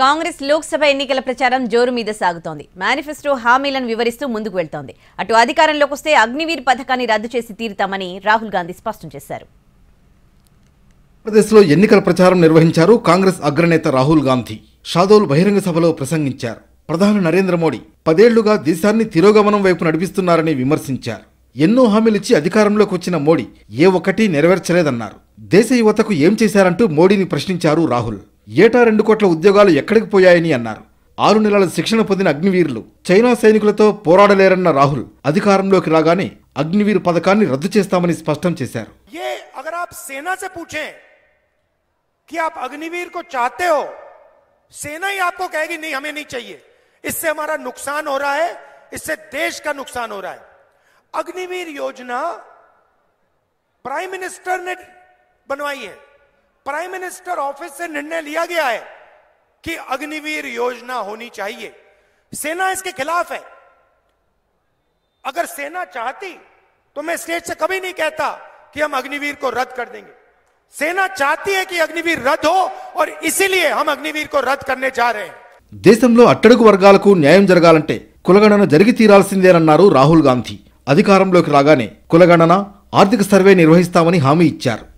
కాంగ్రెస్ లోక్సభ ఎన్నికల ప్రచారం జోరు మీద సాగుతోంది మేనిఫెస్టో హామీలను వివరిస్తూ ముందుకు వెళ్తోంది అటు అధికారంలోకి వస్తే అగ్నివీర్ పథకాన్ని రద్దు చేసి తీరుతామని రాహుల్ గాంధీ స్పష్టం చేశారు ఆంధ్రప్రదేశ్లో ఎన్నికల ప్రచారం నిర్వహించారు కాంగ్రెస్ అగ్రనేత రాహుల్ గాంధీ షాదోల్ బహిరంగ సభలో ప్రసంగించారు ప్రధాని నరేంద్ర మోడీ పదేళ్లుగా దేశాన్ని తిరోగమనం వైపు నడిపిస్తున్నారని విమర్శించారు ఎన్నో హామీలిచ్చి అధికారంలోకి వచ్చిన మోడీ ఏ ఒక్కటి నెరవేర్చలేదన్నారు దేశ యువతకు ఏం చేశారంటూ మోడీని ప్రశ్నించారు రాహుల్ ఏటా రెండు కోట్ల ఉద్యోగాలు ఎక్కడికి పోయాయని అన్నారు ఆరు నెలల శిక్షణ పొందిన అగ్నివీరులు చైనా సైనికులతో పోరాడలేరన్న రాహుల్ అధికారంలోకి రాగానే అగ్నివీరు పథకాన్ని రద్దు చేస్తామని స్పష్టం చేశారు అగ్నివీర్ కో చాతే హో सेना ही आपको अग्निवीर योजना प्राइम मिनिस्टर ने बनवाई है प्राइम मिनिस्टर ऑफिस से निर्णय लिया गया है कि अग्निवीर योजना होनी चाहिए सेना इसके खिलाफ है अगर सेना चाहती तो मैं स्टेट से कभी नहीं कहता कि हम अग्निवीर को रद्द कर देंगे सेना चाहती है कि अग्निवीर रद्द हो और इसीलिए हम अग्निवीर को रद्द करने जा रहे हैं देश में వర్గాలకు वर्ग न्याय కులగణన कुलगणन తీరాల్సిందేనన్నారు రాహుల్ గాంధీ అధికారంలోకి రాగానే కులగణన ఆర్థిక సర్వే నిర్వహిస్తామని హామీ ఇచ్చారు